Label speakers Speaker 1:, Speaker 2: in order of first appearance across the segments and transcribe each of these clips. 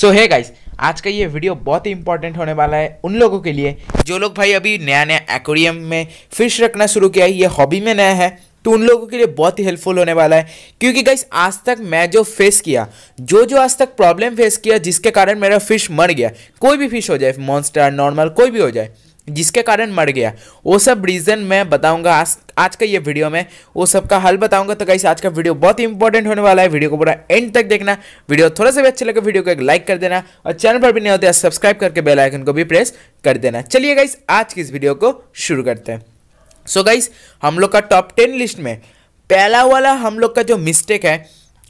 Speaker 1: सो है गाइस आज का ये वीडियो बहुत ही इंपॉर्टेंट होने वाला है उन लोगों के लिए जो लोग भाई अभी नया नया एक्वेरियम में फिश रखना शुरू किया है ये हॉबी में नया है तो उन लोगों के लिए बहुत ही हेल्पफुल होने वाला है क्योंकि गाइस आज तक मैं जो फेस किया जो जो आज तक प्रॉब्लम फेस किया जिसके कारण मेरा फिश मर गया कोई भी फिश हो जाए मॉन्स्टर नॉर्मल कोई भी हो जाए जिसके कारण मर गया वो सब रीज़न मैं बताऊंगा आज आज का ये वीडियो में वो सब का हल बताऊंगा तो कैसे आज का वीडियो बहुत ही इंपॉर्टेंट होने वाला है वीडियो को पूरा एंड तक देखना वीडियो थोड़ा सा भी अच्छा लगे वीडियो को एक लाइक कर देना और चैनल पर भी नहीं होते सब्सक्राइब करके बेल आइकन को भी प्रेस कर देना चलिए गाइस आज की इस वीडियो को शुरू करते हैं सो so गाइज हम लोग का टॉप टेन लिस्ट में पहला वाला हम लोग का जो मिस्टेक है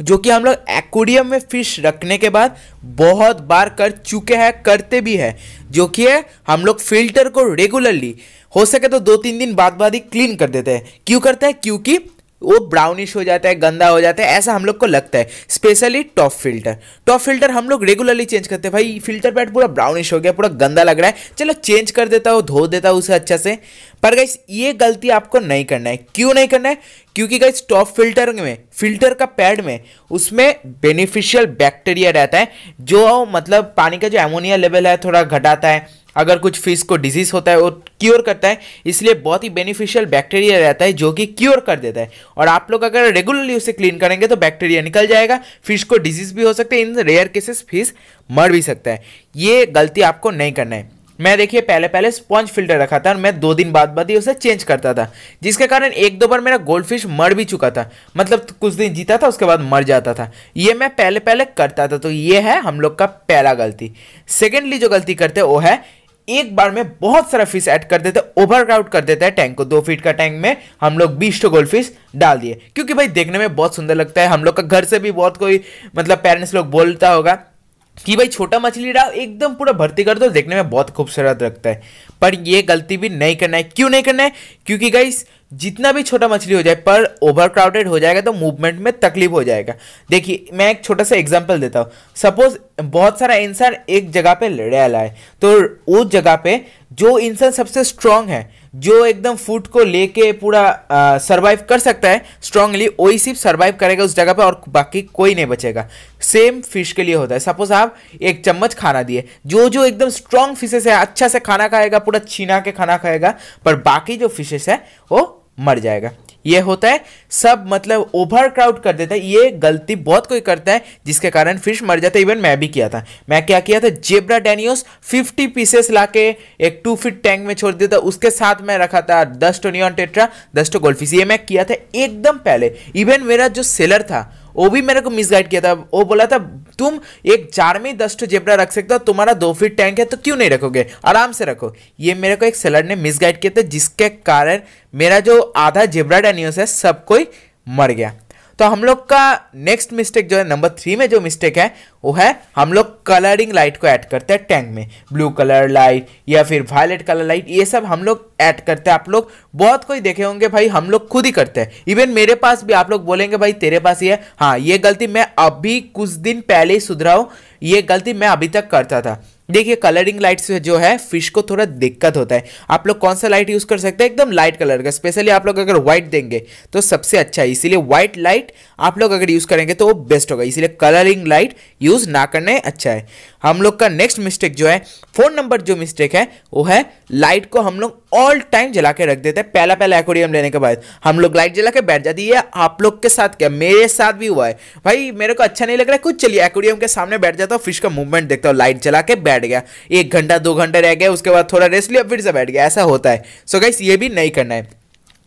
Speaker 1: जो कि हम लोग एक्वेरियम में फिश रखने के बाद बहुत बार कर चुके हैं करते भी है जो कि है हम लोग फिल्टर को रेगुलरली हो सके तो दो तीन दिन बाद बाद ही क्लीन कर देते हैं क्यों करते हैं क्योंकि वो ब्राउनिश हो जाता है गंदा हो जाता है ऐसा हम लोग को लगता है specially top filter top filter हम लोग रेगुलरली चेंज करते हैं भाई फिल्टर पैड पूरा ब्राउनिश हो गया पूरा गंदा लग रहा है चलो चेंज कर देता हूँ धो देता हूँ उसे अच्छा से पर गाइस ये गलती आपको नहीं करना है क्यों नहीं करना है क्योंकि गाइस टॉप फिल्टर में फिल्टर का पैड में उसमें बेनिफिशियल बैक्टीरिया रहता है जो मतलब पानी का जो एमोनिया लेवल है थोड़ा घटाता है अगर कुछ फिश को डिजीज होता है वो क्योर करता है इसलिए बहुत ही बेनिफिशियल बैक्टीरिया रहता है जो कि क्योर कर देता है और आप लोग अगर रेगुलरली उसे क्लीन करेंगे तो बैक्टीरिया निकल जाएगा फिश को डिजीज भी हो सकता है इन रेयर केसेस फिश मर भी सकता है ये गलती आपको नहीं करना है मैं देखिए पहले पहले स्पॉन्ज फिल्टर रखा था और मैं दो दिन बाद बाद ही उसे चेंज करता था जिसके कारण एक दो बार मेरा गोल्ड फिश मर भी चुका था मतलब कुछ दिन जीता था उसके बाद मर जाता था ये मैं पहले पहले करता था तो ये है हम लोग का पहला गलती सेकेंडली जो गलती करते हैं वो है एक बार में बहुत सारा फिश ऐड कर देते ओवरक्राउड कर देता है टैंक को दो फीट का टैंक में हम लोग बीस टो गोल्ड फिश डाल दिए क्योंकि भाई देखने में बहुत सुंदर लगता है हम लोग का घर से भी बहुत कोई मतलब पेरेंट्स लोग बोलता होगा कि भाई छोटा मछली डाल एकदम पूरा भर्ती कर दो देखने में बहुत खूबसूरत लगता है पर ये गलती भी नहीं करना है क्यों नहीं करना है क्योंकि गाइस जितना भी छोटा मछली हो जाए पर ओवर क्राउडेड हो जाएगा तो मूवमेंट में तकलीफ हो जाएगा देखिए मैं एक छोटा सा एग्जांपल देता हूँ सपोज बहुत सारा इंसान एक जगह पे लड़े आला है तो उस जगह पे जो इंसान सबसे स्ट्रांग है जो एकदम फूड को लेके पूरा सरवाइव कर सकता है स्ट्रांगली वही सिर्फ सरवाइव करेगा उस जगह पे और बाकी कोई नहीं बचेगा सेम फिश के लिए होता है सपोज आप एक चम्मच खाना दिए जो जो एकदम स्ट्रांग फिशेस है अच्छा से खाना खाएगा पूरा छीना के खाना खाएगा पर बाकी जो फिशेस है वो मर जाएगा ये होता है सब मतलब ओवर क्राउड कर देता है ये गलती बहुत कोई करता है जिसके कारण फिश मर जाता है इवन मैं भी किया था मैं क्या किया था जेबरा डेनियोस 50 पीसेस ला के एक टू फिट टैंक में छोड़ दिया था उसके साथ मैं रखा था दस टो नियॉन टेट्रा दस टो गोल्फिस ये मैं किया था एकदम पहले इवन मेरा जो सेलर था वो भी मेरे को मिसगाइड किया था वो बोला था तुम एक जार में दस टू जेबरा रख सकते हो तुम्हारा दो फीट टैंक है तो क्यों नहीं रखोगे आराम से रखो ये मेरे को एक सेलर ने मिसगाइड किया था जिसके कारण मेरा जो आधा जेबरा डेनियोस है सब कोई मर गया तो हम लोग का नेक्स्ट मिस्टेक जो है नंबर थ्री में जो मिस्टेक है वो है हम लोग कलरिंग लाइट को ऐड करते हैं टैंक में ब्लू कलर लाइट या फिर वायलेट कलर लाइट ये सब हम लोग ऐड करते हैं आप लोग बहुत कोई देखे होंगे भाई हम लोग खुद ही करते हैं इवन मेरे पास भी आप लोग बोलेंगे भाई तेरे पास ये हाँ ये गलती मैं अभी कुछ दिन पहले ही सुधरा हूँ ये गलती मैं अभी तक करता था देखिए कलरिंग लाइट से जो है फिश को थोड़ा दिक्कत होता है आप लोग कौन सा लाइट यूज़ कर सकते हैं एकदम लाइट कलर का स्पेशली आप लोग अगर व्हाइट देंगे तो सबसे अच्छा है इसीलिए व्हाइट लाइट आप लोग अगर यूज़ करेंगे तो वो बेस्ट होगा इसीलिए कलरिंग लाइट यूज़ ना करने अच्छा है हम लोग का नेक्स्ट मिस्टेक जो है फोन नंबर जो मिस्टेक है वो है लाइट को हम लोग ऑल टाइम जला के रख देते हैं पहला पहला एक्वेरियम लेने के बाद हम लोग लाइट जला के बैठ जाती है आप लोग के साथ क्या मेरे साथ भी हुआ है भाई मेरे को अच्छा नहीं लग रहा है कुछ चलिए एक्वेरियम के सामने बैठ जाता हूँ फिश का मूवमेंट देखता हूँ लाइट जला के बैठ गया एक घंटा दो घंटा रह गया उसके बाद थोड़ा रेस्ट लिया फिर से बैठ गया ऐसा होता है सो so गाइस ये भी नहीं करना है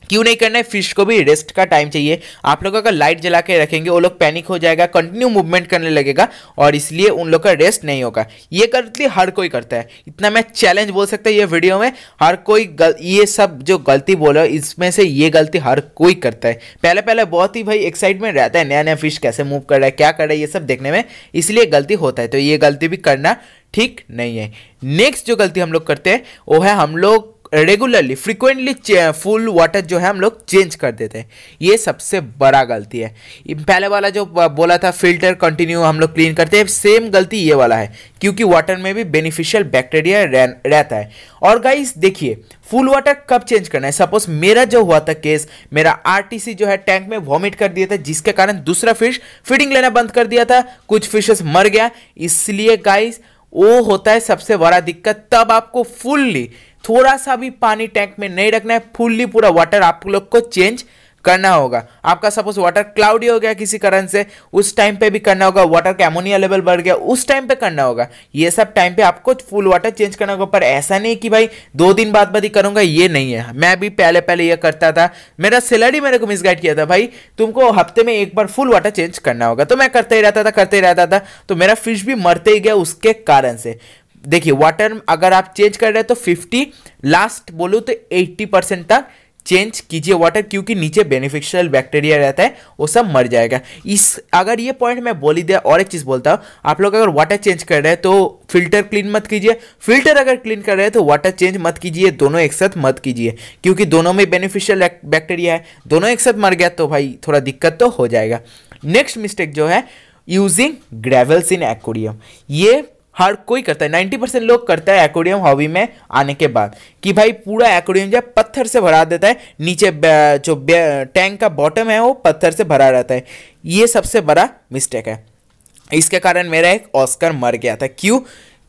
Speaker 1: क्यों नहीं करना है फिश को भी रेस्ट का टाइम चाहिए आप लोग अगर लाइट जला के रखेंगे वो लोग पैनिक हो जाएगा कंटिन्यू मूवमेंट करने लगेगा और इसलिए उन लोग का रेस्ट नहीं होगा ये गलती हर कोई करता है इतना मैं चैलेंज बोल सकता हूँ ये वीडियो में हर कोई गल, ये सब जो गलती बोल रहा इसमें से ये गलती हर कोई करता है पहले पहले बहुत ही भाई एक्साइटमेंट रहता है नया नया फिश कैसे मूव कर रहा है क्या कर रहा है ये सब देखने में इसलिए गलती होता है तो ये गलती भी करना ठीक नहीं है नेक्स्ट जो गलती हम लोग करते हैं वो है हम लोग रेगुलरली फ्रिक्वेंटली फुल वाटर जो है हम लोग चेंज कर देते हैं ये सबसे बड़ा गलती है पहले वाला जो बोला था फिल्टर कंटिन्यू हम लोग क्लीन करते हैं सेम गलती ये वाला है क्योंकि वाटर में भी बेनिफिशियल बैक्टीरिया रहता है और गाइस देखिए फुल वाटर कब चेंज करना है सपोज मेरा जो हुआ था केस मेरा आर जो है टैंक में वॉमिट कर दिया था जिसके कारण दूसरा फिश फीडिंग लेना बंद कर दिया था कुछ फिशेस मर गया इसलिए गाइस वो होता है सबसे बड़ा दिक्कत तब आपको फुल्ली थोड़ा सा भी पानी टैंक में नहीं रखना है फुल्ली पूरा वाटर आप लोग को चेंज करना होगा आपका सपोज वाटर क्लाउडी हो गया किसी कारण से उस टाइम पे भी करना होगा वाटर का एमोनिया लेवल बढ़ गया उस टाइम पे करना होगा ये सब टाइम पे आपको फुल वाटर चेंज करना होगा पर ऐसा नहीं कि भाई दो दिन बाद बाद ही करूंगा ये नहीं है मैं भी पहले पहले ये करता था मेरा सैलरी मेरे को मिसगाइड किया था भाई तुमको हफ्ते में एक बार फुल वाटर चेंज करना होगा तो मैं करते ही रहता था करते ही रहता था तो मेरा फिश भी मरते ही गया उसके कारण से देखिए वाटर अगर आप चेंज कर रहे हैं तो फिफ्टी लास्ट बोलूँ तो एट्टी परसेंट तक चेंज कीजिए वाटर क्योंकि नीचे बेनिफिशियल बैक्टीरिया रहता है वो सब मर जाएगा इस अगर ये पॉइंट मैं बोली दिया और एक चीज़ बोलता हूँ आप लोग अगर वाटर चेंज कर रहे हैं तो फिल्टर क्लीन मत कीजिए फिल्टर अगर क्लीन कर रहे हैं तो वाटर चेंज मत कीजिए दोनों एक साथ मत कीजिए क्योंकि दोनों में बेनिफिशियल बैक्टीरिया है दोनों एक साथ मर गया तो भाई थोड़ा दिक्कत तो हो जाएगा नेक्स्ट मिस्टेक जो है यूजिंग ग्रेवल्स इन एक्वेरियम ये हर कोई करता है नाइन्टी परसेंट लोग करता है एक्वेरियम हॉबी में आने के बाद कि भाई पूरा एक्वेरियम जो पत्थर से भरा देता है नीचे जो टैंक का बॉटम है वो पत्थर से भरा रहता है ये सबसे बड़ा मिस्टेक है इसके कारण मेरा एक ऑस्कर मर गया था क्यों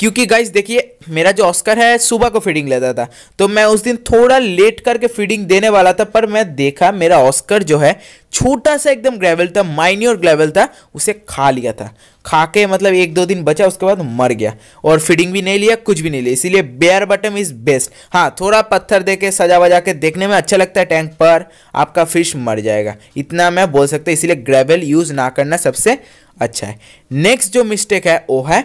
Speaker 1: क्योंकि गाइस देखिए मेरा जो ऑस्कर है सुबह को फीडिंग लेता था तो मैं उस दिन थोड़ा लेट करके फीडिंग देने वाला था पर मैं देखा मेरा ऑस्कर जो है छोटा सा एकदम ग्रेवल था माइन्योर ग्रेवल था उसे खा लिया था खा के मतलब एक दो दिन बचा उसके बाद मर गया और फीडिंग भी नहीं लिया कुछ भी नहीं लिया इसीलिए बेयर बटम इज़ बेस्ट हाँ थोड़ा पत्थर दे के सजा वजा के देखने में अच्छा लगता है टैंक पर आपका फिश मर जाएगा इतना मैं बोल सकता इसीलिए ग्रेवल यूज़ ना करना सबसे अच्छा है नेक्स्ट जो मिस्टेक है वो है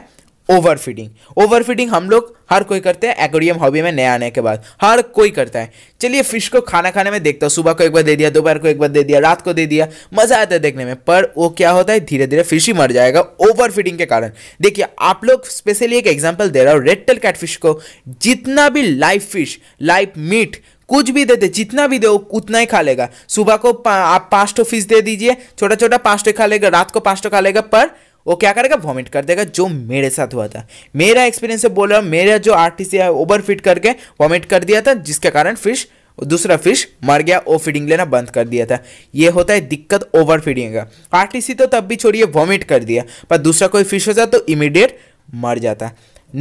Speaker 1: ओवर फीडिंग ओवर फीडिंग हम लोग हर कोई करते हैं एक्वेरियम हॉबी में नया आने के बाद हर कोई करता है चलिए फिश को खाना खाने में देखता हूँ सुबह को एक बार दे दिया दोपहर को एक बार दे दिया रात को दे दिया मज़ा आता है देखने में पर वो क्या होता है धीरे धीरे फिश ही मर जाएगा ओवर फीडिंग के कारण देखिए आप लोग स्पेशली एक एग्जाम्पल दे रहा हूँ रेडटल कैट फिश को जितना भी लाइव फिश लाइव मीट कुछ भी दे दे जितना भी दे वो उतना ही खा लेगा सुबह को पा, आप पाँच टो फिश दे दीजिए छोटा छोटा पाँच टो खा लेगा रात को पाँच टो खा लेगा पर वो क्या करेगा वॉमिट कर देगा जो मेरे साथ हुआ था मेरा एक्सपीरियंस से बोल रहा हूँ मेरा जो R T C overfeed करके वॉमिट कर दिया था जिसके कारण फिश दूसरा फिश मर गया वो फीडिंग लेना बंद कर दिया था ये होता है दिक्कत ओवर फीडिंग का आरटीसी तो तब भी छोड़िए वॉमिट कर दिया पर दूसरा कोई फिश हो जाए तो इमीडिएट मर जाता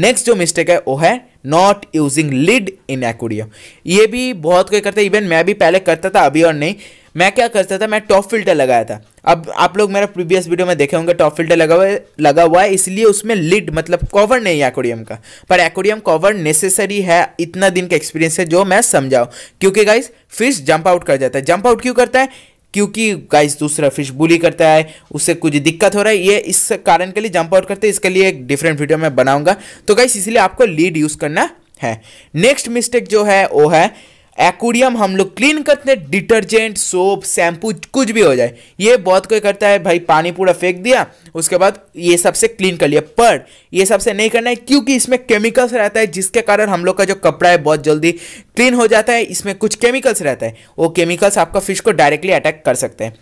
Speaker 1: नेक्स्ट जो मिस्टेक है वो है not using lid in aquarium ये भी बहुत कोई करते इवन मैं भी पहले करता था अभी और नहीं मैं क्या करता था मैं टॉप फिल्टर लगाया था अब आप लोग मेरा प्रीवियस वीडियो में देखे होंगे टॉप फिल्टर लगा हुआ लगा हुआ है इसलिए उसमें लिड मतलब कवर नहीं है एकोडियम का पर एकोडियम कवर नेसेसरी है इतना दिन का एक्सपीरियंस है जो मैं समझाऊँ क्योंकि गाइज फिश जंप आउट कर जाता है जंप आउट क्यों करता है क्योंकि गाइस दूसरा फिश बुली करता है उससे कुछ दिक्कत हो रहा है ये इस कारण के लिए जंप आउट करते हैं इसके लिए एक डिफरेंट वीडियो मैं बनाऊंगा तो गाइस इसलिए आपको लीड यूज़ करना है नेक्स्ट मिस्टेक जो है वो है एक्वेरियम हम लोग क्लीन करते हैं डिटर्जेंट सोप शैम्पू कुछ भी हो जाए ये बहुत कोई करता है भाई पानी पूरा फेंक दिया उसके बाद ये सबसे क्लीन कर लिया पर ये सबसे नहीं करना है क्योंकि इसमें केमिकल्स रहता है जिसके कारण हम लोग का जो कपड़ा है बहुत जल्दी क्लीन हो जाता है इसमें कुछ केमिकल्स रहता है वो केमिकल्स आपका फिश को डायरेक्टली अटैक कर सकते हैं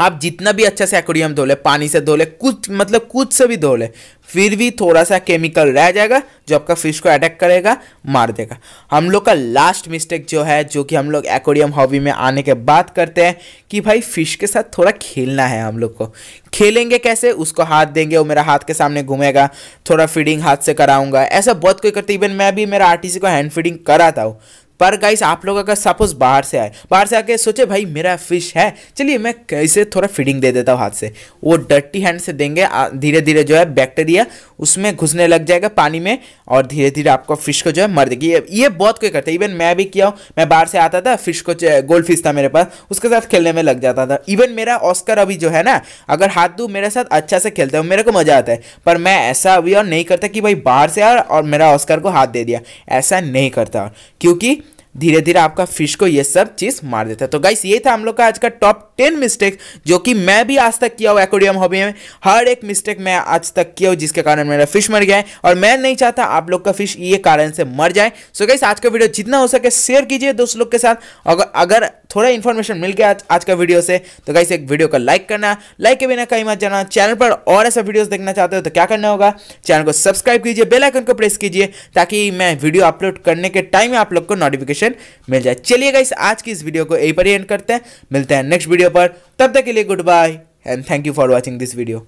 Speaker 1: आप जितना भी अच्छा से एक्वेरियम धो ले पानी से धो ले कुछ मतलब कुछ से भी धो ले फिर भी थोड़ा सा केमिकल रह जाएगा जो आपका फिश को अटैक करेगा मार देगा हम लोग का लास्ट मिस्टेक जो है जो कि हम लोग एक्वेरियम हॉबी में आने के बाद करते हैं कि भाई फिश के साथ थोड़ा खेलना है हम लोग को खेलेंगे कैसे उसको हाथ देंगे वो मेरा हाथ के सामने घूमेगा थोड़ा फीडिंग हाथ से कराऊंगा ऐसा बहुत कोई करते इवन मैं भी मेरा आर को हैंड फीडिंग कराता हूँ पर गाइस आप लोग अगर सपोज बाहर से आए बाहर से आके सोचे भाई मेरा फिश है चलिए मैं कैसे थोड़ा फीडिंग दे देता हूँ हाथ से वो डर्टी हैंड से देंगे धीरे धीरे जो है बैक्टीरिया उसमें घुसने लग जाएगा पानी में और धीरे धीरे आपको फिश को जो है मर देगी ये, ये बहुत कोई करते इवन मैं भी किया हूँ मैं बाहर से आता था फिश को गोल्ड फिश था मेरे पास उसके साथ खेलने में लग जाता था इवन मेरा ऑस्कर अभी जो है ना अगर हाथ धू मेरे साथ अच्छा से खेलता हो मेरे को मज़ा आता है पर मैं ऐसा अभी और नहीं करता कि भाई बाहर से आ और मेरा ऑस्कर को हाथ दे दिया ऐसा नहीं करता क्योंकि धीरे धीरे आपका फिश को ये सब चीज़ मार देता है तो गाइस ये था हम लोग का आज का टॉप टेन मिस्टेक जो कि मैं भी आज तक किया हूँ एक्वेरियम हॉबी में हर एक मिस्टेक मैं आज तक किया हूँ जिसके कारण मेरा फिश मर गया है और मैं नहीं चाहता आप लोग का फिश ये कारण से मर जाए सो गाइस आज का वीडियो जितना हो सके शेयर कीजिए दोस्त लोग के साथ अगर अगर थोड़ा इन्फॉर्मेशन मिल गया आज, आज का वीडियो से तो गाइस एक वीडियो को लाइक करना लाइक के बिना कहीं मत जाना चैनल पर और ऐसा वीडियोज देखना चाहते हो तो क्या करना होगा चैनल को सब्सक्राइब कीजिए बेलाइकन को प्रेस कीजिए ताकि मैं वीडियो अपलोड करने के टाइम में आप लोग को नोटिफिकेशन नोटिफिकेशन मिल जाए चलिए गाइस आज की इस वीडियो को यही पर ही एंड करते हैं मिलते हैं नेक्स्ट वीडियो पर तब तक के लिए goodbye and thank you for watching this video